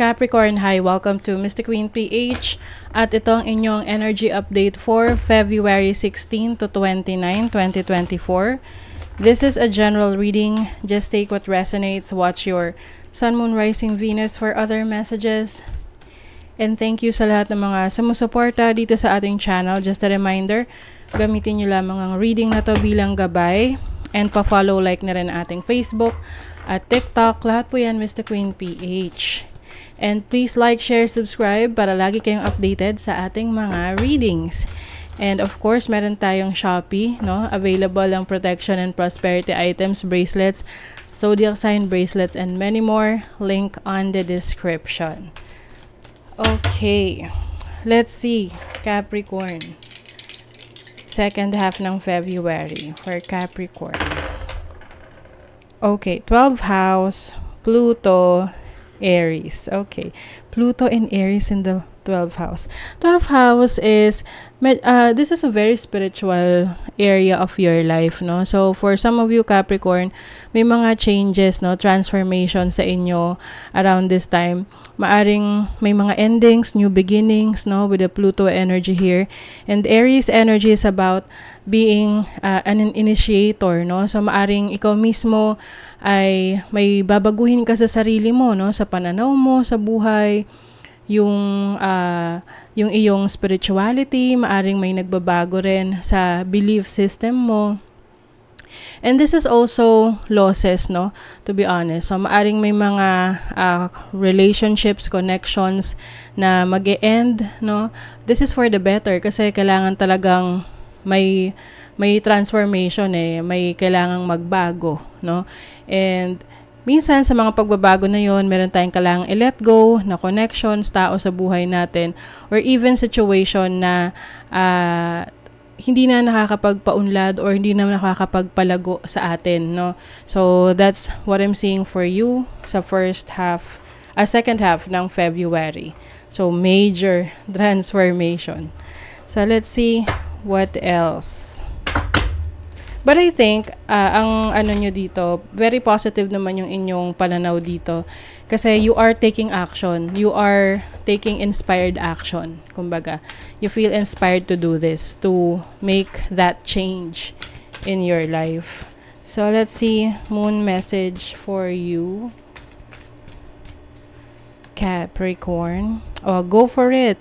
Capricorn, hi! Welcome to Mystic Queen PH at ito ang inyong energy update for February 16 to 29, 2024. This is a general reading. Just take what resonates. Watch your Sun, Moon, Rising, Venus for other messages. And thank you sa lahat ng mga sumusuporta dito sa ating channel. Just a reminder, gamitin nyo lamang ang reading na to bilang gabay. And pa-follow like na rin ating Facebook at TikTok. Lahat po yan, Mr. Queen PH. And please like, share, subscribe para lagi kayong updated sa ating mga readings. And of course, meron tayong Shopee, no? Available ang protection and prosperity items, bracelets, zodiac sign bracelets, and many more. Link on the description. Okay. Let's see. Capricorn. Second half ng February for Capricorn. Okay. 12 house, Pluto, Aries. Okay. Pluto and Aries in the 12th house. 12th house is uh, this is a very spiritual area of your life, no? So for some of you Capricorn, may mga changes, no, transformation sa inyo around this time. Maaring may mga endings, new beginnings, no, with the Pluto energy here. And Aries energy is about being uh, an initiator, no? So maaring ikaw mismo ay may babaguhin ka sa sarili mo, no, sa pananaw mo, sa buhay, yung uh, yung iyong spirituality, maaring may nagbabago rin sa belief system mo. And this is also losses, no? To be honest. So, maaring may mga uh, relationships, connections na mag end no? This is for the better kasi kailangan talagang may may transformation eh, may kailangang magbago, no? And Minsan sa mga pagbabago na yon, meron tayong kalang i-let go na connections, tao sa buhay natin, or even situation na uh, hindi na nakakapagpaunlad or hindi na nakakapagpalago sa atin, no? So, that's what I'm seeing for you sa first half, a uh, second half ng February. So, major transformation. So, let's see what else. But I think, uh, ang ano nyo dito, very positive naman yung inyong pananaw dito. Kasi you are taking action. You are taking inspired action. Kumbaga, you feel inspired to do this, to make that change in your life. So, let's see moon message for you. Capricorn. Oh, go for it.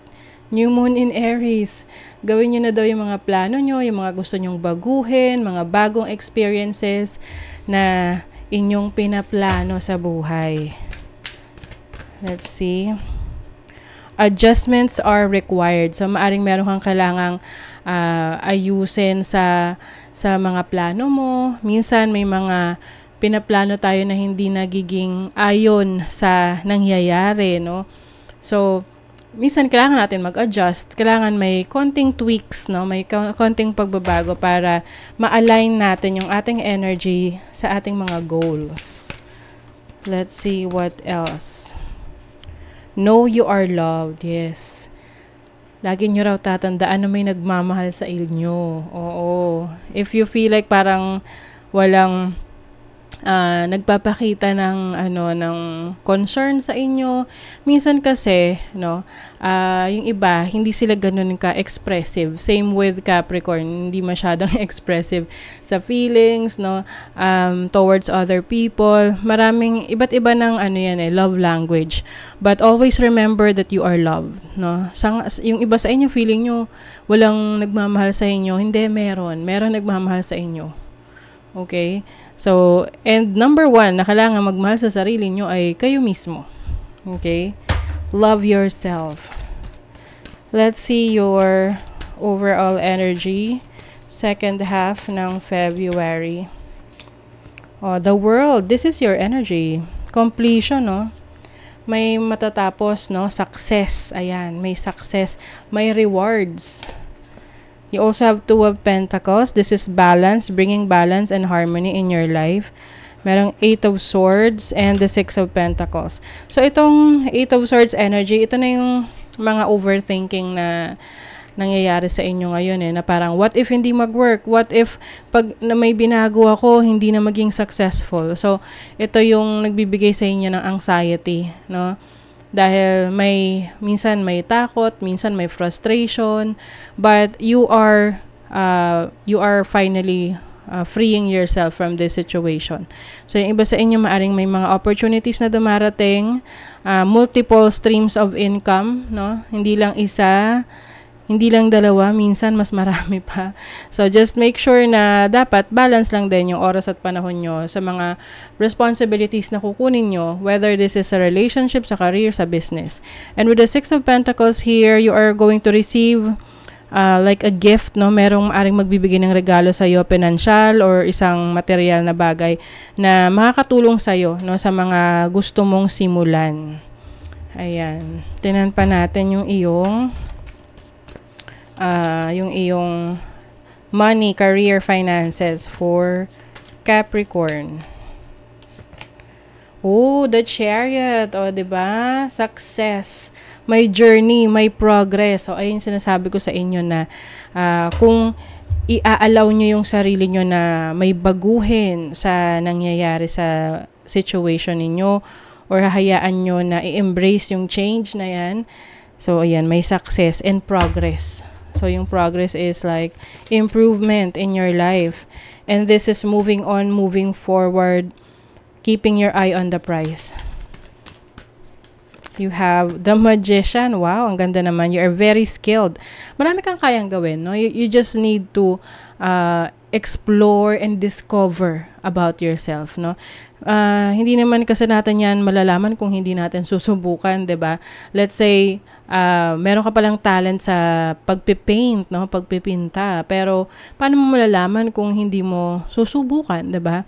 New moon in Aries. Gawin nyo na daw yung mga plano nyo, yung mga gusto nyong baguhin, mga bagong experiences na inyong pinaplano sa buhay. Let's see. Adjustments are required. So, maaring meron kang kailangang uh, ayusin sa, sa mga plano mo. Minsan, may mga pinaplano tayo na hindi nagiging ayon sa nangyayari, no? So, minsan kailangan natin mag-adjust, kailangan may konting tweaks, no? may konting pagbabago para ma-align natin yung ating energy sa ating mga goals. Let's see what else. Know you are loved, yes. Lagi nyo raw tatandaan na may nagmamahal sa inyo. Oo. If you feel like parang walang uh, nagpapakita ng ano ng concern sa inyo. Minsan kasi, no, uh, yung iba hindi sila ganoon ka expressive. Same with Capricorn, hindi masyadong expressive sa feelings, no, um, towards other people. Maraming iba't iba ng ano yan eh, love language. But always remember that you are loved, no. Sang, yung iba sa inyo feeling nyo walang nagmamahal sa inyo, hindi meron. Meron nagmamahal sa inyo. Okay? So, and number one na kailangan magmahal sa sarili nyo ay kayo mismo. Okay? Love yourself. Let's see your overall energy second half ng February. Oh, the world, this is your energy. Completion, no? May matatapos, no? Success, ayan. May success. May rewards. You also have Two of Pentacles. This is balance, bringing balance and harmony in your life. Merong Eight of Swords and the Six of Pentacles. So, itong Eight of Swords energy, ito na yung mga overthinking na nangyayari sa inyo ngayon eh, na parang what if hindi mag-work? What if pag na may binago ako, hindi na maging successful? So, ito yung nagbibigay sa inyo ng anxiety, no? dahil may minsan may takot, minsan may frustration, but you are uh, you are finally uh, freeing yourself from this situation. So yung iba sa inyo maaring may mga opportunities na dumarating, uh, multiple streams of income, no? Hindi lang isa hindi lang dalawa, minsan mas marami pa. So just make sure na dapat balance lang din yung oras at panahon nyo sa mga responsibilities na kukunin nyo, whether this is a relationship, sa career, sa business. And with the Six of Pentacles here, you are going to receive uh, like a gift, no? Merong maaring magbibigay ng regalo sa iyo, pinansyal or isang material na bagay na makakatulong sa iyo, no, sa mga gusto mong simulan. Ayan. Tinan pa natin yung iyong uh, yung iyong money, career, finances for Capricorn. Oh, the chariot. O, oh, ba diba? Success. May journey, may progress. O, so, ayun sinasabi ko sa inyo na uh, kung iaalaw nyo yung sarili nyo na may baguhin sa nangyayari sa situation ninyo or hahayaan nyo na i-embrace yung change na yan. So, ayan, may success and progress So yung progress is like improvement in your life. And this is moving on, moving forward, keeping your eye on the prize. You have the magician. Wow, ang ganda naman. You are very skilled. Marami kang kayang gawin, no? You, you just need to uh, explore and discover about yourself, no? Uh, hindi naman kasi natin yan malalaman kung hindi natin susubukan, 'di ba? Let's say uh, meron ka palang talent sa pagpipaint, no? Pagpipinta. Pero paano mo malalaman kung hindi mo susubukan, 'di ba?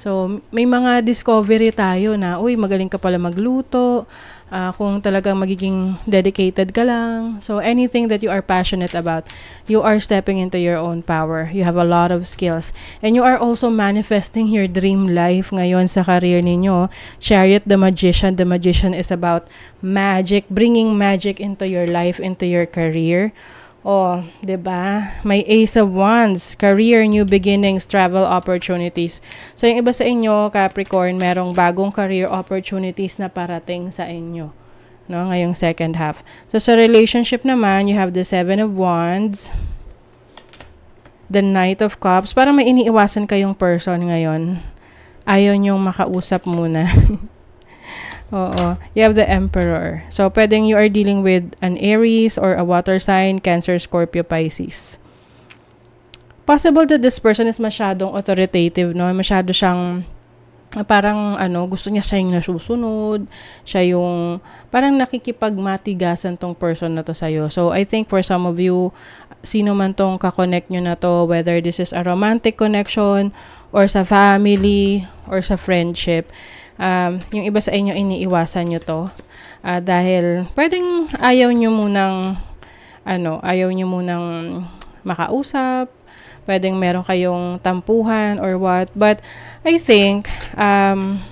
So, may mga discovery tayo na, uy, magaling ka pala magluto, uh, kung talagang magiging dedicated ka lang. So, anything that you are passionate about, you are stepping into your own power. You have a lot of skills. And you are also manifesting your dream life ngayon sa career ninyo. Chariot the Magician. The Magician is about magic, bringing magic into your life, into your career. Oh, 'di ba? May Ace of Wands, career, new beginnings, travel opportunities. So yung iba sa inyo, Capricorn, merong bagong career opportunities na parating sa inyo, no? Ngayong second half. So sa relationship naman, you have the Seven of Wands, the Knight of Cups. Para may iniiwasan kayong person ngayon. Ayaw yung makausap muna. Oo. You have the Emperor. So, pwedeng you are dealing with an Aries or a water sign, Cancer, Scorpio, Pisces. Possible that this person is masyadong authoritative, no? Masyado siyang parang ano, gusto niya siyang nasusunod, siya yung parang nakikipagmatigasan tong person na to sa'yo. So, I think for some of you, sino man tong kakonect nyo na to, whether this is a romantic connection, or sa family, or sa friendship, um, yung iba sa inyo iniiwasan nyo to uh, dahil pwedeng ayaw nyo munang ano, ayaw nyo munang makausap, pwedeng meron kayong tampuhan or what. But I think, um,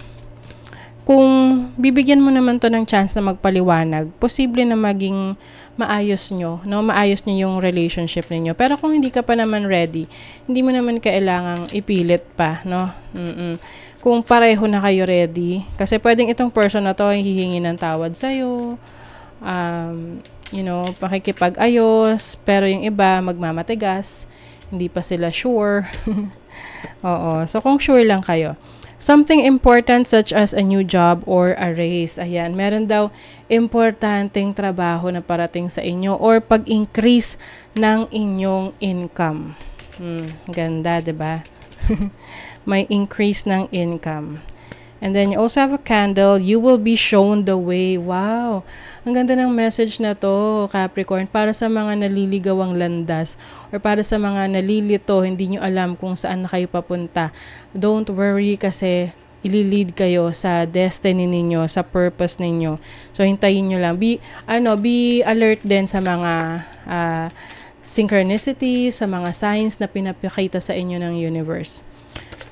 kung bibigyan mo naman to ng chance na magpaliwanag, posible na maging maayos nyo, no? maayos nyo yung relationship ninyo. Pero kung hindi ka pa naman ready, hindi mo naman kailangang ipilit pa. No? Mm-mm kung pareho na kayo ready. Kasi pwedeng itong person na to hihingi ng tawad sa'yo. Um, you know, pakikipag-ayos. Pero yung iba, magmamatigas. Hindi pa sila sure. Oo. So, kung sure lang kayo. Something important such as a new job or a raise. Ayan, meron daw importanteng trabaho na parating sa inyo or pag-increase ng inyong income. Hmm, ganda, 'di ba? may increase ng income. And then you also have a candle, you will be shown the way. Wow! Ang ganda ng message na to, Capricorn, para sa mga naliligawang landas or para sa mga nalilito, hindi nyo alam kung saan na kayo papunta. Don't worry kasi ililid kayo sa destiny ninyo, sa purpose ninyo. So hintayin nyo lang. Be ano, be alert din sa mga uh, synchronicity, sa mga signs na pinapakita sa inyo ng universe.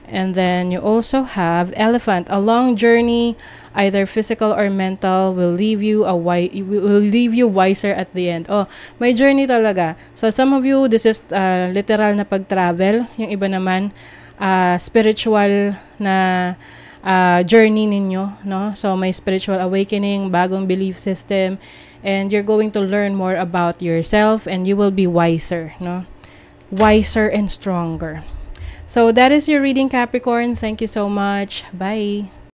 And then you also have elephant. A long journey, either physical or mental, will leave you a wi- will leave you wiser at the end. Oh, my journey talaga. So some of you this is uh, literal na pag-travel, yung iba naman uh, spiritual na uh, journey ninyo, no? So may spiritual awakening, bagong belief system, and you're going to learn more about yourself and you will be wiser, no? Wiser and stronger. So that is your reading Capricorn. Thank you so much. Bye.